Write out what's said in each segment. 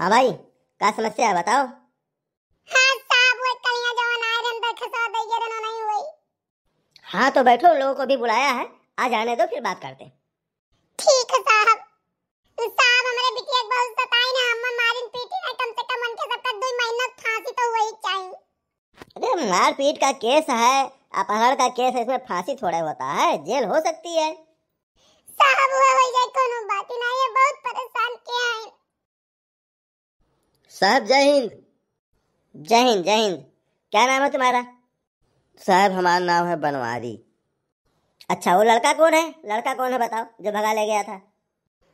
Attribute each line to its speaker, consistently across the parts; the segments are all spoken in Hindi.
Speaker 1: हाँ भाई क्या समस्या है बताओ हाँ, हाँ तो बैठो लोगों को भी बुलाया है आ जाने दो फिर बात करते
Speaker 2: ठीक है साहब तो साहब हमारे बिटिया बहुत सताई ना अम्मा मारिन पीटी ना कम से कम उनके का दो महीना फांसी तो वही चाहिए
Speaker 1: अरे मार पीट का केस है अपहरण का केस है इसमें फांसी थोड़ा होता है जेल हो सकती है साहब वो हो जाए कोनो बात साहब जय हिंद जय हिंद जय हिंद क्या नाम है तुम्हारा साहब हमारा नाम है बनवारी अच्छा वो लड़का कौन है लड़का कौन है बताओ जो भगा ले गया था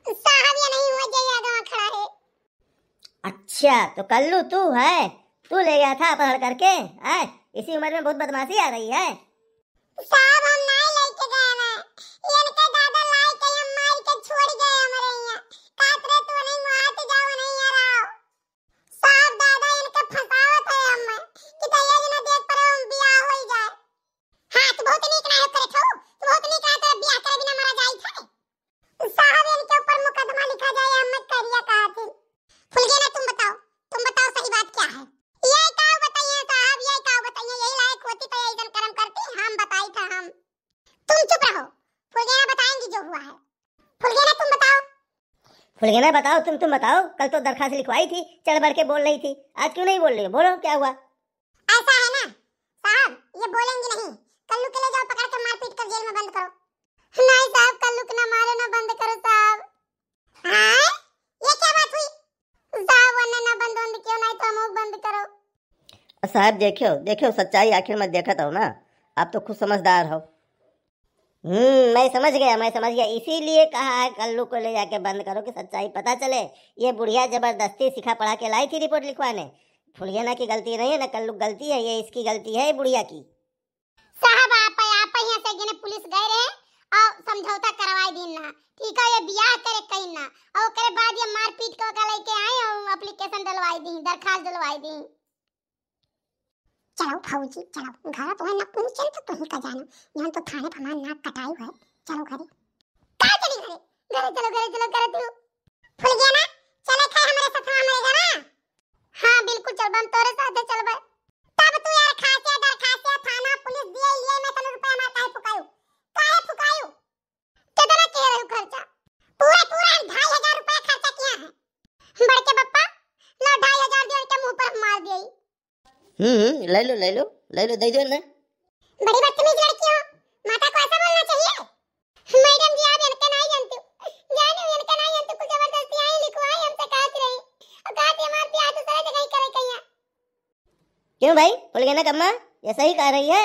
Speaker 1: साहब ये नहीं हुआ जय यादव खड़ा है अच्छा तो कल्लू तू है तू ले गया था अपहरण करके है इसी उम्र में बहुत बदमाशी आ रही है साहब खुल गया मैं बताओ तुम तुम बताओ कल तो दरखास्त लिखवाई थी चढ़ बढ़ के बोल रही थी आज क्यों नहीं बोल रही बोलो क्या हुआ ऐसा
Speaker 2: है ना साहब
Speaker 1: ये बोलेंगी नहीं कल्लू के ले जाओ पकड़ के मारपीट कर जेल में बंद करो नहीं साहब कल्लू को ना मारो ना बंद
Speaker 2: करो साहब हां ये क्या बात हुई साहब वरना ना बंद बंद
Speaker 1: क्यों नहीं तो मुंह बंद करो साहब देखियो देखियो सच्चाई आखिर में देखा हो ना आप तो खुद समझदार हो हम्म मैं समझ गया मैं समझ गया इसीलिए कहा है कल्लू को ले जाके बंद करो कि सच्चाई पता चले ये बुढ़िया जबरदस्ती सिखा पढ़ा के लाई थी रिपोर्ट लिखवाने फुलियाना की गलती नहीं है ना कल्लू गलती है ये इसकी गलती है बुढ़िया की
Speaker 3: साहब आप आप यहाँ से गिने पुलिस गए रहे और समझौता करवाई दिन ना ठीक है ये ब्याह करे कहीं ना और ओकरे बाद ये मारपीट को लेके आए और एप्लीकेशन डलवाई दी दरखास्त डलवाई दी
Speaker 2: चलो फौजी चलो घर तो है ना उनचल तो तुही का जानो यहां तो थाने फमान ना कटाई है चलो घरे का चली घरे घरे चलो घरे चलो करती हूं
Speaker 1: हम्म ले लो ले लो ले लो दे दो ना
Speaker 2: बड़ी बदतमीज लड़की हो माता को ऐसा बोलना चाहिए मैडम जी आप इनका नहीं जानते जाने हो इनका नहीं जानते कुछ जबरदस्ती आई लिखो आई हमसे कहत रही और कहत है मार पे तो सारा जगह ही करे कहिया
Speaker 1: क्यों भाई बोल गया ना कम्मा ऐसा ही कह रही है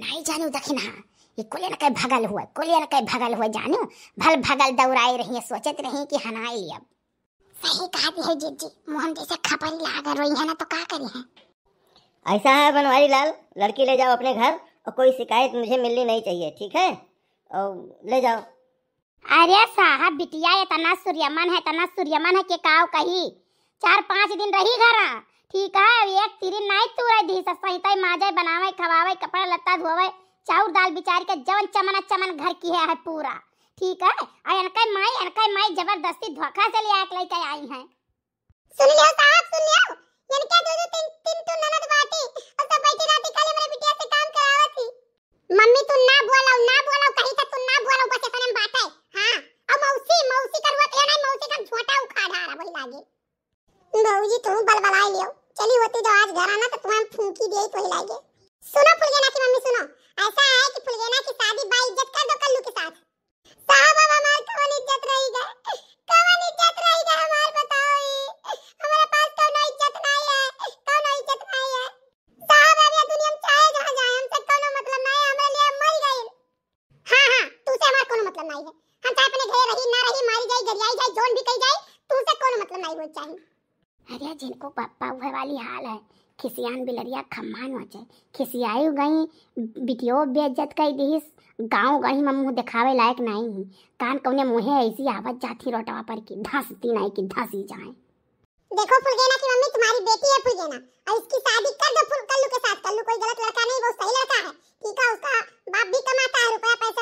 Speaker 3: नहीं जानू हाँ ये कोले न कहीं भगल हुआ कोले न कहीं भगल हुआ जानू भल भगल दौराई रही है सोचत रही कि हनाए अब हाँ, सही कहा दी है जीत जी मोहन जैसे खपरी लागर रही है ना तो क्या करी
Speaker 1: है ऐसा है बनवारी लाल लड़की ले जाओ अपने घर और कोई शिकायत मुझे मिलनी नहीं चाहिए ठीक है और ले
Speaker 3: जाओ अरे साहब बिटिया ये तना तो सूर्यमन है तना तो सूर्यमन है के काव कही चार पाँच दिन रही घर ठीक है अब एक तीरी नाई तूरा दी ससहित माजे बनावे खवावे कपड़ा लत्ता धोवे चाउर दाल बिचार के जवन चमन चमन घर की है, पूरा ठीक है और इनका माई इनका माई जबरदस्ती धोखा से लिया आके लेके आई है सुन लियो साहब सुन लियो यानी क्या दो दो तीन तीन तो ननद बाटी और सब बैठी
Speaker 2: रहती खाली मेरे बिटिया से काम करावत थी मम्मी तू ना बोलो ना बोलो कहीं तक तू ना बोलो बस ऐसा बात है मतलब हम चाहे अपने घर रही ना रही मारी जाए गरियाई जाए जोन भी कही जाए तू से कौन मतलब नहीं हो चाहिए
Speaker 3: अरे जिनको पप्पा उहे वाली हाल है खिसियान बिलरिया खम्मान हो जाए खिसियाई गई बिटियो बेइज्जत कई दिस गाँव गई मम्मू दिखावे लायक नहीं ही कान कौने मुँहे ऐसी आवत जाती रोटवा पर की धसती नहीं की धसी जाए
Speaker 2: देखो फुलगेना की मम्मी तुम्हारी बेटी है फुलगेना और इसकी शादी कर दो फुल कल्लू के साथ कल्लू कोई गलत लड़का नहीं वो सही लड़का है ठीक है उसका बाप भी कमाता है रुपया पैसा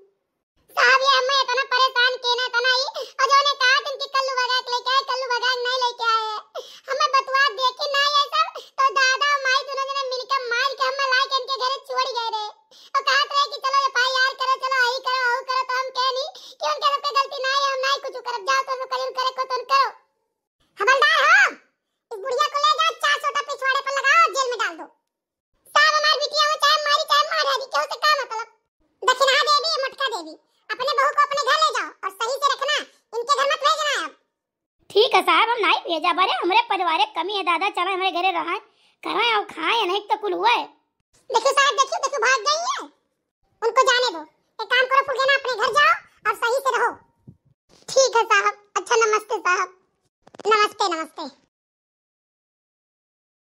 Speaker 3: एजा बारे हमरे परिवारे कमी है दादा चलो हमारे घरे रहा है करो और खाए या नहीं तो कुल हुआ है देखिए साहब देखिए देखो भाग गई है उनको
Speaker 2: जाने दो एक काम करो ना अपने घर जाओ और सही से रहो ठीक है साहब अच्छा नमस्ते साहब नमस्ते नमस्ते